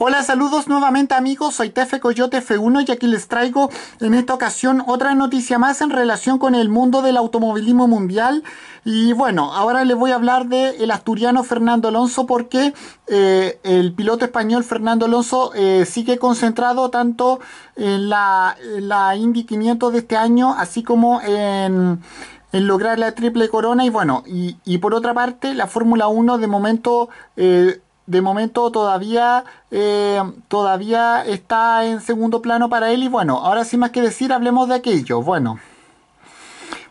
Hola, saludos nuevamente amigos, soy Tefe Coyote F1 y aquí les traigo en esta ocasión otra noticia más en relación con el mundo del automovilismo mundial. Y bueno, ahora les voy a hablar del el asturiano Fernando Alonso porque eh, el piloto español Fernando Alonso eh, sigue concentrado tanto en la, Indy 500 de este año, así como en lograr la triple corona y bueno, y, por otra parte la Fórmula 1 de momento eh, de momento todavía, eh, todavía está en segundo plano para él. Y bueno, ahora sin más que decir, hablemos de aquello. Bueno.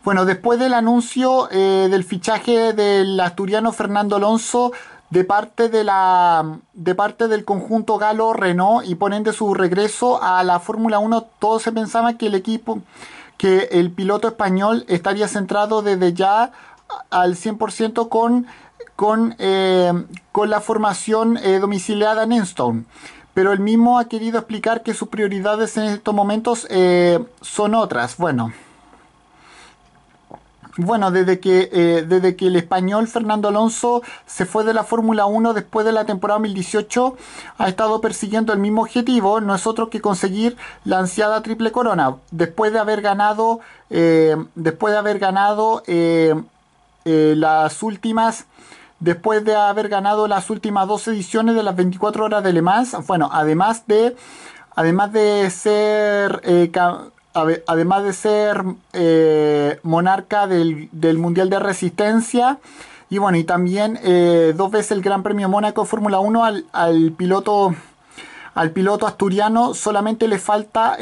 Bueno, después del anuncio eh, del fichaje del asturiano Fernando Alonso de parte, de, la, de parte del conjunto galo Renault y ponen de su regreso a la Fórmula 1, todos se pensaba que el equipo, que el piloto español estaría centrado desde ya al 100% con, con, eh, con la formación eh, domiciliada en Enstone. Pero el mismo ha querido explicar que sus prioridades en estos momentos eh, son otras. Bueno, bueno, desde que, desde que el español Fernando Alonso se fue de la Fórmula 1 después de la temporada 2018, ha estado persiguiendo el mismo objetivo, no es otro que conseguir la ansiada triple corona. Después de haber ganado, después de haber ganado eh, las últimas, después de haber ganado las últimas dos ediciones de las 24 horas de Le Mans, bueno, además de, además de ser, eh, además de ser eh, monarca del, Mundial de Resistencia, y bueno, y también dos veces el Gran Premio Mónaco Fórmula 1 al, al, piloto al piloto asturiano solamente le falta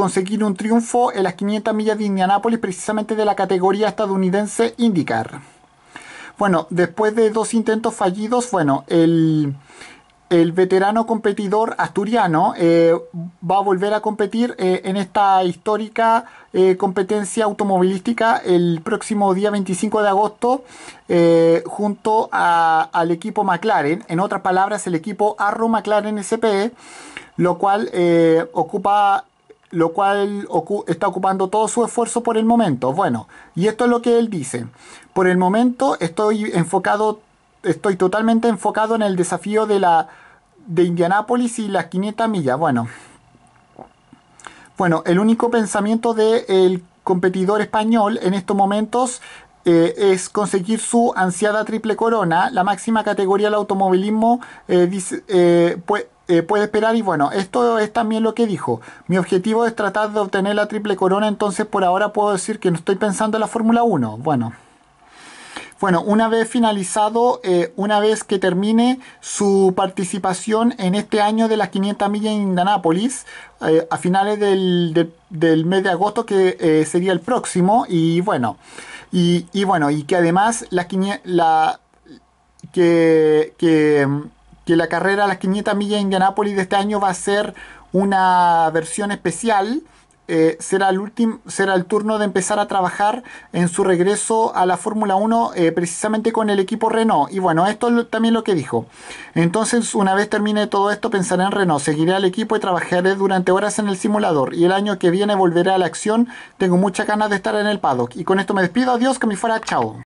conseguir un triunfo en las 500 millas de Indianápolis, precisamente de la categoría estadounidense IndyCar. Bueno, después de dos intentos fallidos, bueno, el, veterano competidor asturiano eh, va a volver a competir eh, en esta histórica eh, competencia automovilística el próximo día 25 de agosto junto al equipo McLaren, en otras palabras el equipo Arrow McLaren SPE, lo cual ocupa lo cual está ocupando todo su esfuerzo por el momento. Bueno, y esto es lo que él dice. Por el momento estoy enfocado, estoy totalmente enfocado en el desafío de la de Indianápolis y las 500 millas. Bueno, bueno, el único pensamiento del competidor español en estos momentos eh, es conseguir su ansiada triple corona, la máxima categoría del automovilismo eh, eh, puede, puede esperar y bueno, esto es también lo que dijo. Mi objetivo es tratar de obtener la triple corona, entonces por ahora puedo decir que no estoy pensando en la Fórmula 1. Bueno. Bueno, una vez finalizado, eh, una vez que termine su participación en este año de las 500 millas en Indianápolis, eh, a finales del, del, mes de agosto, que eh, sería el próximo, y bueno, y, bueno, y que además la, que, que, la carrera de las 500 millas en Indianápolis de este año va a ser una versión especial eh, será, el último, será el turno de empezar a trabajar en su regreso a la Fórmula 1 eh, precisamente con el equipo Renault. Y bueno, esto es también lo que dijo. Entonces, una vez termine todo esto, pensaré en Renault, seguiré al equipo y trabajaré durante horas en el simulador. Y el año que viene volveré a la acción. Tengo muchas ganas de estar en el paddock. Y con esto me despido. Adiós, que me fuera. Chao.